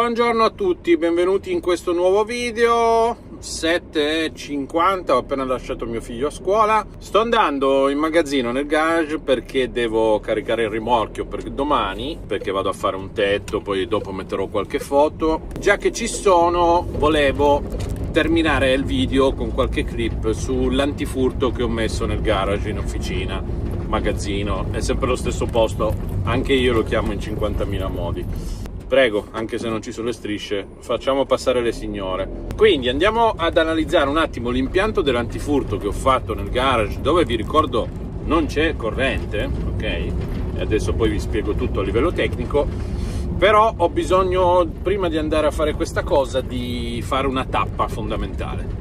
Buongiorno a tutti, benvenuti in questo nuovo video 7.50, ho appena lasciato mio figlio a scuola Sto andando in magazzino nel garage perché devo caricare il rimorchio per domani Perché vado a fare un tetto, poi dopo metterò qualche foto Già che ci sono, volevo terminare il video con qualche clip sull'antifurto che ho messo nel garage in officina magazzino è sempre lo stesso posto anche io lo chiamo in 50.000 modi prego, anche se non ci sono le strisce, facciamo passare le signore. Quindi andiamo ad analizzare un attimo l'impianto dell'antifurto che ho fatto nel garage, dove vi ricordo non c'è corrente, ok? E adesso poi vi spiego tutto a livello tecnico, però ho bisogno, prima di andare a fare questa cosa, di fare una tappa fondamentale.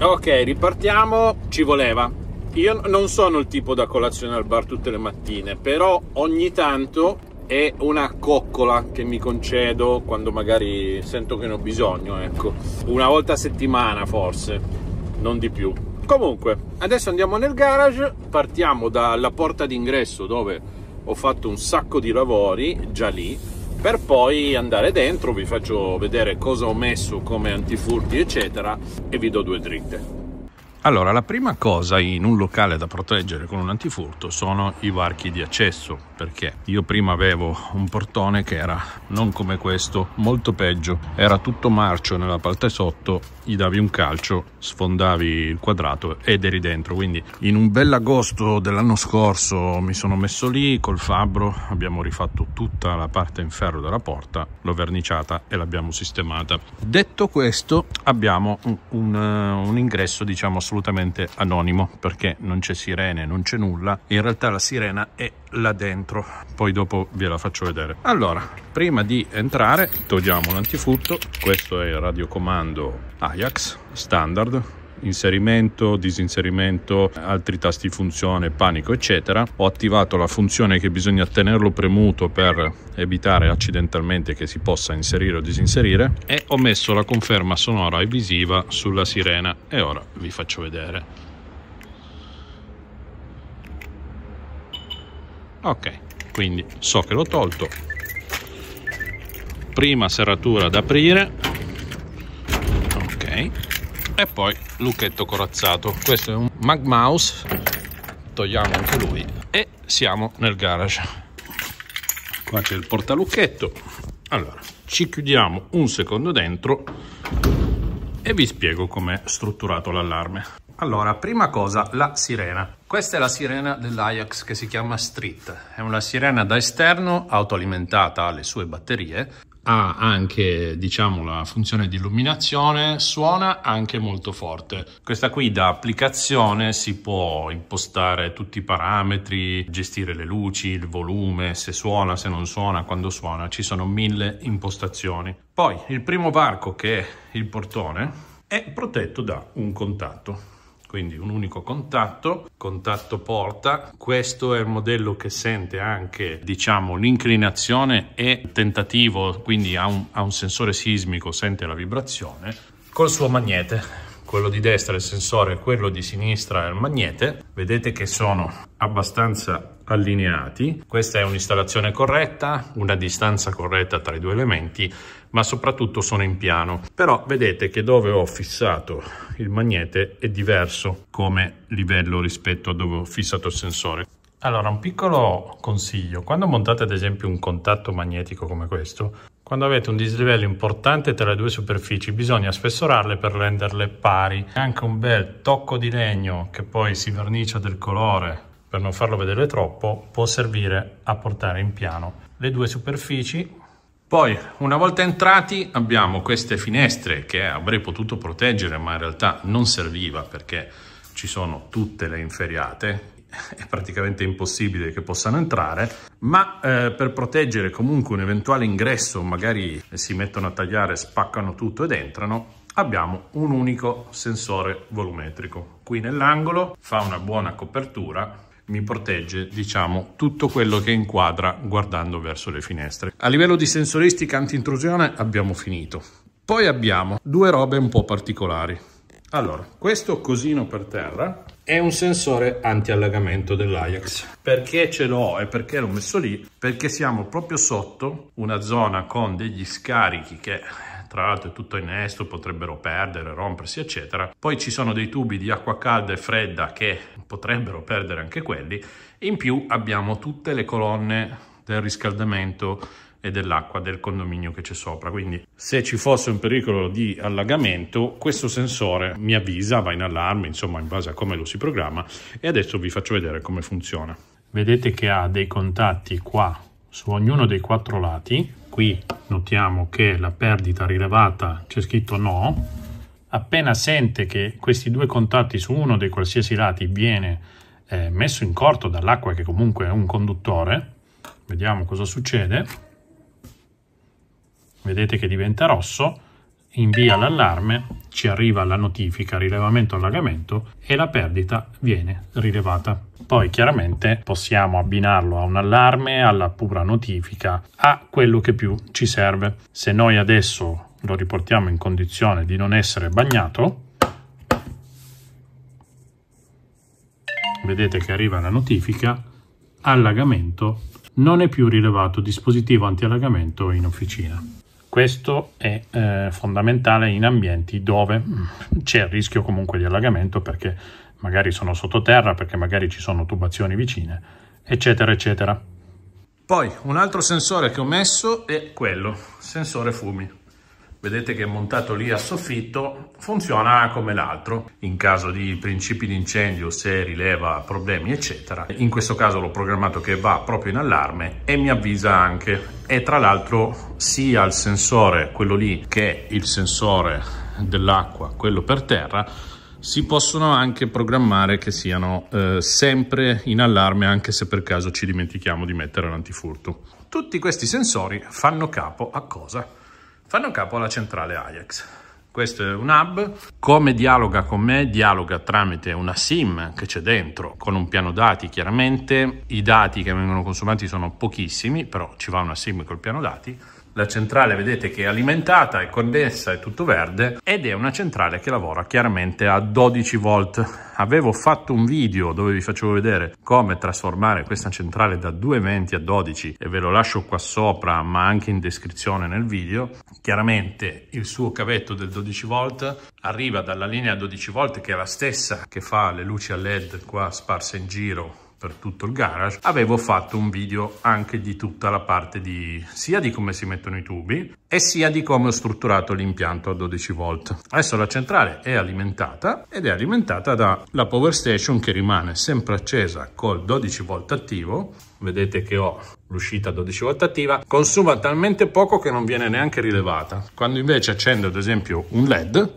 Ok, ripartiamo, ci voleva io non sono il tipo da colazione al bar tutte le mattine, però ogni tanto è una coccola che mi concedo quando magari sento che ne ho bisogno, ecco. Una volta a settimana forse, non di più. Comunque, adesso andiamo nel garage, partiamo dalla porta d'ingresso dove ho fatto un sacco di lavori già lì per poi andare dentro, vi faccio vedere cosa ho messo come antifurti eccetera e vi do due dritte. Allora, la prima cosa in un locale da proteggere con un antifurto sono i varchi di accesso, perché io prima avevo un portone che era non come questo, molto peggio, era tutto marcio nella parte sotto, gli davi un calcio, sfondavi il quadrato ed eri dentro, quindi in un bell'agosto dell'anno scorso mi sono messo lì col fabbro, abbiamo rifatto tutta la parte in ferro della porta, l'ho verniciata e l'abbiamo sistemata. Detto questo abbiamo un, un, eh, un ingresso diciamo assolutamente anonimo perché non c'è sirene, non c'è nulla, in realtà la sirena è là dentro dentro poi dopo ve la faccio vedere allora prima di entrare togliamo l'antifutto questo è il radiocomando Ajax standard inserimento, disinserimento, altri tasti funzione, panico, eccetera. Ho attivato la funzione che bisogna tenerlo premuto per evitare accidentalmente che si possa inserire o disinserire e ho messo la conferma sonora e visiva sulla sirena e ora vi faccio vedere. ok quindi so che l'ho tolto prima serratura ad aprire ok e poi lucchetto corazzato questo è un mag mouse togliamo anche lui e siamo nel garage qua c'è il portalucchetto allora ci chiudiamo un secondo dentro e vi spiego com'è strutturato l'allarme allora prima cosa la sirena questa è la sirena dell'Ajax che si chiama Street, è una sirena da esterno autoalimentata alle sue batterie, ha anche diciamo la funzione di illuminazione, suona anche molto forte. Questa qui da applicazione si può impostare tutti i parametri, gestire le luci, il volume, se suona, se non suona, quando suona, ci sono mille impostazioni. Poi il primo varco che è il portone è protetto da un contatto quindi un unico contatto, contatto porta. Questo è il modello che sente anche diciamo, l'inclinazione e tentativo, quindi ha un, ha un sensore sismico, sente la vibrazione, col suo magnete quello di destra è il sensore quello di sinistra è il magnete. Vedete che sono abbastanza allineati. Questa è un'installazione corretta, una distanza corretta tra i due elementi, ma soprattutto sono in piano. Però vedete che dove ho fissato il magnete è diverso come livello rispetto a dove ho fissato il sensore. Allora, un piccolo consiglio, quando montate ad esempio un contatto magnetico come questo, quando avete un dislivello importante tra le due superfici bisogna spessorarle per renderle pari. Anche un bel tocco di legno che poi si vernicia del colore per non farlo vedere troppo, può servire a portare in piano le due superfici. Poi, una volta entrati, abbiamo queste finestre che avrei potuto proteggere, ma in realtà non serviva perché ci sono tutte le inferiate, è praticamente impossibile che possano entrare, ma eh, per proteggere comunque un eventuale ingresso, magari si mettono a tagliare, spaccano tutto ed entrano, abbiamo un unico sensore volumetrico. Qui nell'angolo fa una buona copertura mi protegge, diciamo, tutto quello che inquadra guardando verso le finestre. A livello di sensoristica antintrusione abbiamo finito. Poi abbiamo due robe un po' particolari. Allora, questo cosino per terra è un sensore anti-allagamento dell'Ajax. Perché ce l'ho e perché l'ho messo lì? Perché siamo proprio sotto una zona con degli scarichi che tra l'altro è tutto innesto, potrebbero perdere, rompersi, eccetera. Poi ci sono dei tubi di acqua calda e fredda che potrebbero perdere anche quelli. In più abbiamo tutte le colonne del riscaldamento e dell'acqua del condominio che c'è sopra. Quindi se ci fosse un pericolo di allagamento, questo sensore mi avvisa, va in allarme, insomma, in base a come lo si programma e adesso vi faccio vedere come funziona. Vedete che ha dei contatti qua su ognuno dei quattro lati, qui notiamo che la perdita rilevata c'è scritto no, appena sente che questi due contatti su uno dei qualsiasi lati viene eh, messo in corto dall'acqua che comunque è un conduttore, vediamo cosa succede, vedete che diventa rosso, invia l'allarme ci arriva la notifica rilevamento allagamento e la perdita viene rilevata. Poi chiaramente possiamo abbinarlo a un allarme, alla pura notifica, a quello che più ci serve. Se noi adesso lo riportiamo in condizione di non essere bagnato, vedete che arriva la notifica, allagamento, non è più rilevato dispositivo anti-allagamento in officina. Questo è eh, fondamentale in ambienti dove c'è il rischio comunque di allagamento perché magari sono sottoterra, perché magari ci sono tubazioni vicine, eccetera, eccetera. Poi un altro sensore che ho messo è quello, sensore fumi vedete che è montato lì a soffitto, funziona come l'altro. In caso di principi di incendio, se rileva problemi eccetera. In questo caso l'ho programmato che va proprio in allarme e mi avvisa anche. E tra l'altro sia il sensore, quello lì, che il sensore dell'acqua, quello per terra, si possono anche programmare che siano eh, sempre in allarme anche se per caso ci dimentichiamo di mettere l'antifurto. Tutti questi sensori fanno capo a cosa? fanno capo alla centrale Ajax. Questo è un hub. Come dialoga con me? Dialoga tramite una SIM che c'è dentro, con un piano dati chiaramente. I dati che vengono consumati sono pochissimi, però ci va una SIM col piano dati la centrale vedete che è alimentata, è connessa, è tutto verde ed è una centrale che lavora chiaramente a 12 volt. Avevo fatto un video dove vi facevo vedere come trasformare questa centrale da 220 a 12 e ve lo lascio qua sopra ma anche in descrizione nel video. Chiaramente il suo cavetto del 12 volt arriva dalla linea 12 volt che è la stessa che fa le luci a led qua sparse in giro per tutto il garage avevo fatto un video anche di tutta la parte di sia di come si mettono i tubi e sia di come ho strutturato l'impianto a 12 volt adesso la centrale è alimentata ed è alimentata dalla power station che rimane sempre accesa col 12 volt attivo vedete che ho l'uscita 12 volt attiva, consuma talmente poco che non viene neanche rilevata. Quando invece accendo ad esempio un LED,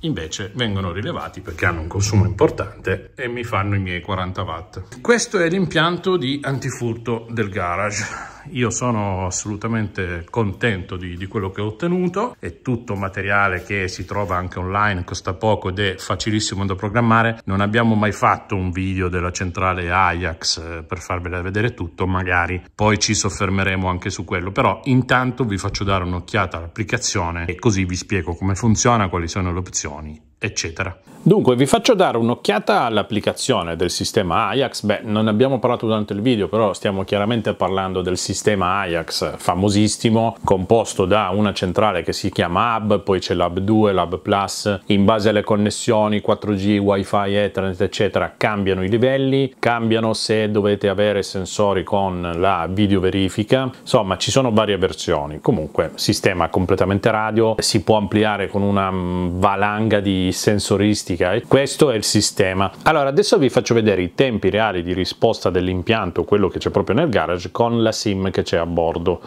invece vengono rilevati perché hanno un consumo importante e mi fanno i miei 40 watt. Questo è l'impianto di antifurto del garage io sono assolutamente contento di, di quello che ho ottenuto, è tutto materiale che si trova anche online, costa poco ed è facilissimo da programmare. Non abbiamo mai fatto un video della centrale Ajax eh, per farvela vedere tutto, magari poi ci soffermeremo anche su quello, però intanto vi faccio dare un'occhiata all'applicazione e così vi spiego come funziona, quali sono le opzioni eccetera. Dunque vi faccio dare un'occhiata all'applicazione del sistema Ajax, beh non ne abbiamo parlato durante il video però stiamo chiaramente parlando del sistema Ajax famosissimo composto da una centrale che si chiama Hub, poi c'è l'Hub 2, l'Hub Plus, in base alle connessioni 4G, Wi-Fi, Ethernet eccetera cambiano i livelli, cambiano se dovete avere sensori con la video verifica, insomma ci sono varie versioni, comunque sistema completamente radio, si può ampliare con una mm, valanga di sensoristica e questo è il sistema. Allora adesso vi faccio vedere i tempi reali di risposta dell'impianto, quello che c'è proprio nel garage, con la SIM che c'è a bordo.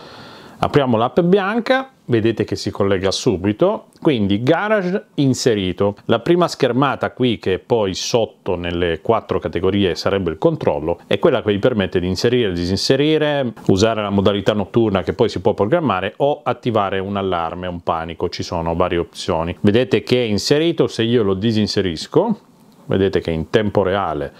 Apriamo l'app bianca, vedete che si collega subito, quindi garage inserito. La prima schermata qui che poi sotto nelle quattro categorie sarebbe il controllo è quella che vi permette di inserire, disinserire, usare la modalità notturna che poi si può programmare o attivare un allarme, un panico, ci sono varie opzioni. Vedete che è inserito, se io lo disinserisco, vedete che in tempo reale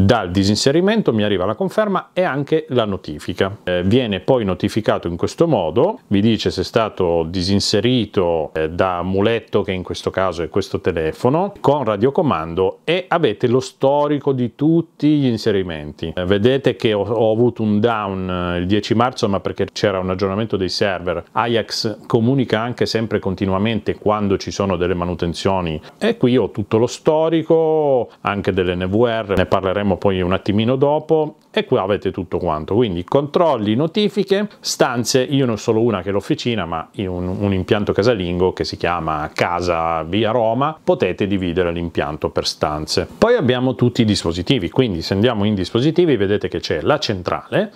dal disinserimento mi arriva la conferma e anche la notifica. Eh, viene poi notificato in questo modo, vi dice se è stato disinserito eh, da muletto, che in questo caso è questo telefono, con radiocomando e avete lo storico di tutti gli inserimenti. Eh, vedete che ho, ho avuto un down eh, il 10 marzo, ma perché c'era un aggiornamento dei server. Ajax comunica anche sempre continuamente quando ci sono delle manutenzioni e qui ho tutto lo storico anche delle NVR, ne parleremo vedremo poi un attimino dopo e qui avete tutto quanto quindi controlli notifiche stanze io non solo una che è l'officina ma un, un impianto casalingo che si chiama casa via Roma potete dividere l'impianto per stanze poi abbiamo tutti i dispositivi quindi se andiamo in dispositivi vedete che c'è la centrale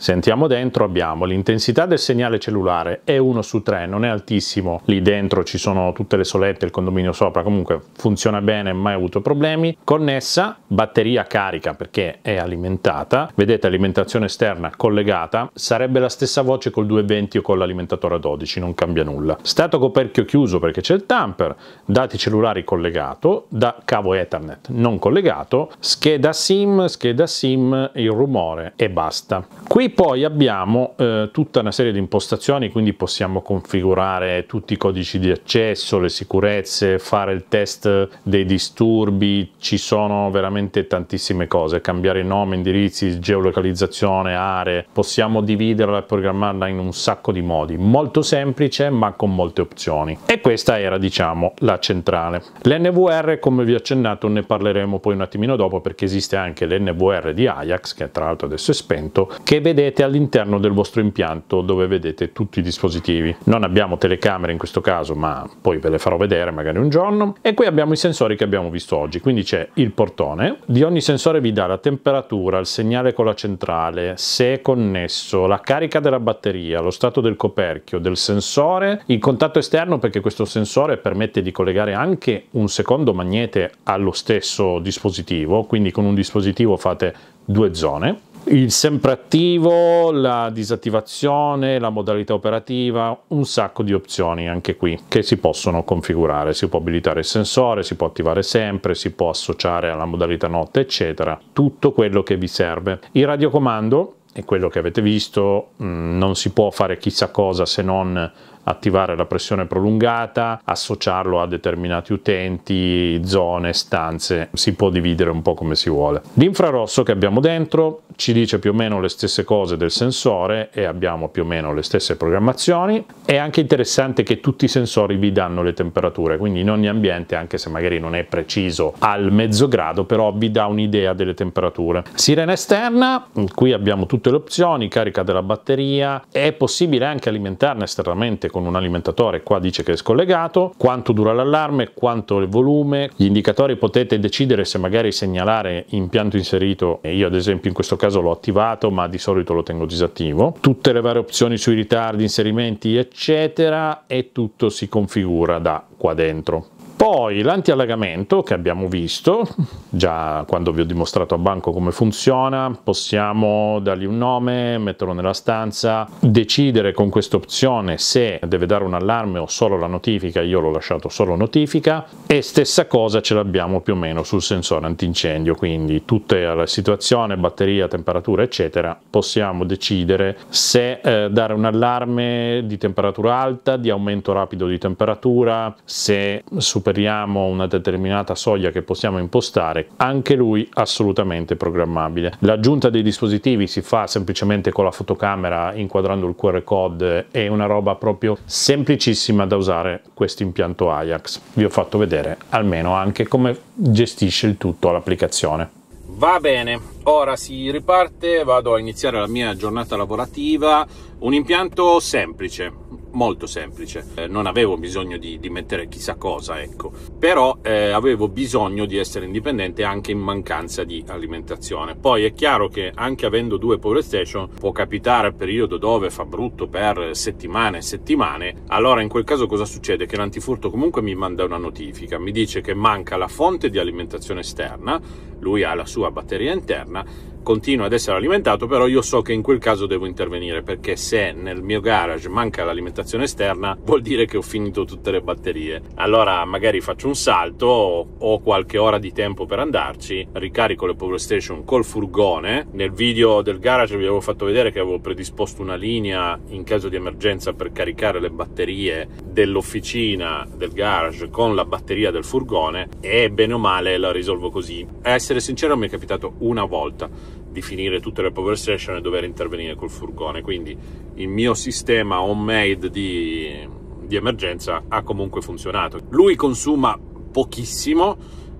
Sentiamo dentro, abbiamo l'intensità del segnale cellulare è 1 su 3, non è altissimo, lì dentro ci sono tutte le solette, il condominio sopra, comunque funziona bene, mai avuto problemi. Connessa, batteria carica perché è alimentata, vedete alimentazione esterna collegata, sarebbe la stessa voce col 220 o con l'alimentatore a 12, non cambia nulla. Stato coperchio chiuso perché c'è il tamper, dati cellulari collegato, da cavo Ethernet non collegato, scheda SIM, scheda SIM, il rumore e basta. Qui poi abbiamo eh, tutta una serie di impostazioni, quindi possiamo configurare tutti i codici di accesso, le sicurezze, fare il test dei disturbi, ci sono veramente tantissime cose, cambiare nome, indirizzi, geolocalizzazione, aree, possiamo dividerla e programmarla in un sacco di modi, molto semplice ma con molte opzioni. E questa era diciamo la centrale. L'NVR come vi ho accennato ne parleremo poi un attimino dopo perché esiste anche l'NVR di Ajax che tra l'altro adesso è spento, che vede vedete all'interno del vostro impianto dove vedete tutti i dispositivi. Non abbiamo telecamere in questo caso ma poi ve le farò vedere magari un giorno e qui abbiamo i sensori che abbiamo visto oggi quindi c'è il portone di ogni sensore vi dà la temperatura il segnale con la centrale se è connesso la carica della batteria lo stato del coperchio del sensore il contatto esterno perché questo sensore permette di collegare anche un secondo magnete allo stesso dispositivo quindi con un dispositivo fate due zone il sempre attivo, la disattivazione, la modalità operativa, un sacco di opzioni anche qui che si possono configurare, si può abilitare il sensore, si può attivare sempre, si può associare alla modalità notte eccetera, tutto quello che vi serve. Il radiocomando è quello che avete visto, mm, non si può fare chissà cosa se non attivare la pressione prolungata, associarlo a determinati utenti, zone, stanze, si può dividere un po' come si vuole. L'infrarosso che abbiamo dentro ci dice più o meno le stesse cose del sensore e abbiamo più o meno le stesse programmazioni. È anche interessante che tutti i sensori vi danno le temperature, quindi in ogni ambiente, anche se magari non è preciso al mezzo grado, però vi dà un'idea delle temperature. Sirena esterna, qui abbiamo tutte le opzioni, carica della batteria, è possibile anche alimentarne esternamente con un alimentatore, qua dice che è scollegato, quanto dura l'allarme, quanto il volume, gli indicatori potete decidere se magari segnalare impianto inserito, io ad esempio in questo caso caso l'ho attivato ma di solito lo tengo disattivo. Tutte le varie opzioni sui ritardi, inserimenti eccetera e tutto si configura da qua dentro. Poi l'antiallagamento che abbiamo visto, già quando vi ho dimostrato a banco come funziona, possiamo dargli un nome, metterlo nella stanza, decidere con questa opzione se deve dare un allarme o solo la notifica, io l'ho lasciato solo notifica e stessa cosa ce l'abbiamo più o meno sul sensore antincendio, quindi tutta la situazione, batteria, temperatura eccetera, possiamo decidere se eh, dare un allarme di temperatura alta, di aumento rapido di temperatura, se superare superiamo una determinata soglia che possiamo impostare, anche lui assolutamente programmabile. L'aggiunta dei dispositivi si fa semplicemente con la fotocamera inquadrando il QR code, è una roba proprio semplicissima da usare questo impianto Ajax. Vi ho fatto vedere almeno anche come gestisce il tutto l'applicazione. Va bene, ora si riparte, vado a iniziare la mia giornata lavorativa. Un impianto semplice, molto semplice. Eh, non avevo bisogno di, di, mettere chissà cosa, ecco. Però eh, avevo bisogno di essere indipendente anche in mancanza di alimentazione. Poi è chiaro che anche avendo due power station può capitare periodo dove fa brutto per settimane e settimane. Allora in quel caso cosa succede? Che l'antifurto comunque mi manda una notifica, mi dice che manca la fonte di alimentazione esterna lui ha la sua batteria interna, continua ad essere alimentato, però io so che in quel caso devo intervenire perché se nel mio garage manca l'alimentazione esterna vuol dire che ho finito tutte le batterie. Allora magari faccio un salto, ho qualche ora di tempo per andarci, ricarico le Power Station col furgone. Nel video del garage vi avevo fatto vedere che avevo predisposto una linea in caso di emergenza per caricare le batterie dell'officina del garage con la batteria del furgone e bene o male la risolvo così. Essere essere sincero, mi è capitato una volta di finire tutte le power session e dover intervenire col furgone, quindi il mio sistema homemade di, di emergenza ha comunque funzionato. Lui consuma pochissimo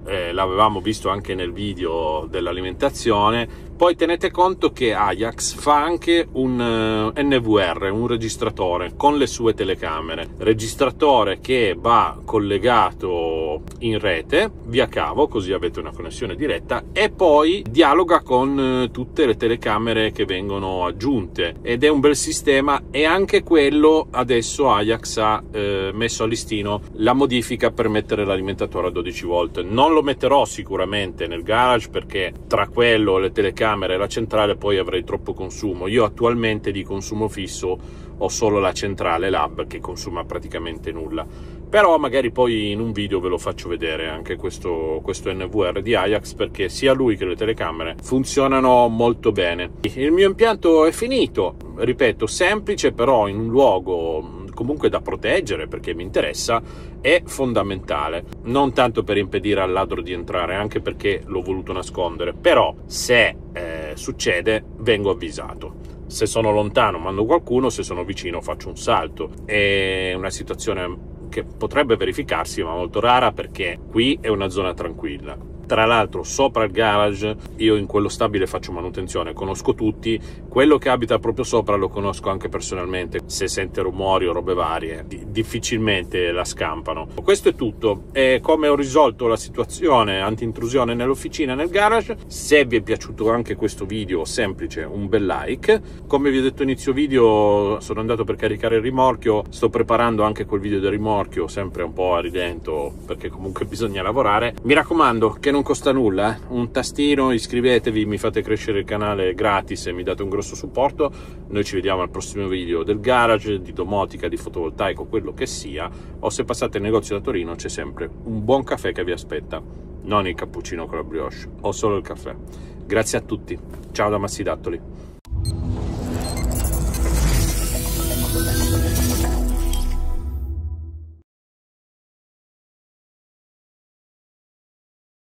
eh, l'avevamo visto anche nel video dell'alimentazione. Poi tenete conto che Ajax fa anche un eh, NVR, un registratore con le sue telecamere, registratore che va collegato in rete via cavo, così avete una connessione diretta e poi dialoga con eh, tutte le telecamere che vengono aggiunte ed è un bel sistema e anche quello adesso Ajax ha eh, messo a listino la modifica per mettere l'alimentatore a 12 volt. Non non lo metterò sicuramente nel garage perché tra quello, le telecamere e la centrale poi avrei troppo consumo. Io attualmente di consumo fisso ho solo la centrale lab che consuma praticamente nulla. Però magari poi in un video ve lo faccio vedere anche questo, questo NVR di Ajax perché sia lui che le telecamere funzionano molto bene. Il mio impianto è finito, ripeto, semplice però in un luogo comunque da proteggere perché mi interessa, è fondamentale. Non tanto per impedire al ladro di entrare, anche perché l'ho voluto nascondere, però se eh, succede vengo avvisato se sono lontano mando qualcuno, se sono vicino faccio un salto. È una situazione che potrebbe verificarsi, ma molto rara perché qui è una zona tranquilla tra l'altro sopra il garage io in quello stabile faccio manutenzione, conosco tutti, quello che abita proprio sopra lo conosco anche personalmente, se sente rumori o robe varie difficilmente la scampano. Questo è tutto, è come ho risolto la situazione anti-intrusione nell'officina nel garage, se vi è piaciuto anche questo video semplice un bel like, come vi ho detto inizio video sono andato per caricare il rimorchio, sto preparando anche quel video del rimorchio sempre un po' a ridento perché comunque bisogna lavorare, mi raccomando che non non costa nulla, eh? un tastino, iscrivetevi, mi fate crescere il canale gratis e mi date un grosso supporto. Noi ci vediamo al prossimo video del garage, di domotica, di fotovoltaico, quello che sia, o se passate il negozio da Torino c'è sempre un buon caffè che vi aspetta, non il cappuccino con la brioche, o solo il caffè. Grazie a tutti, ciao da Massidattoli.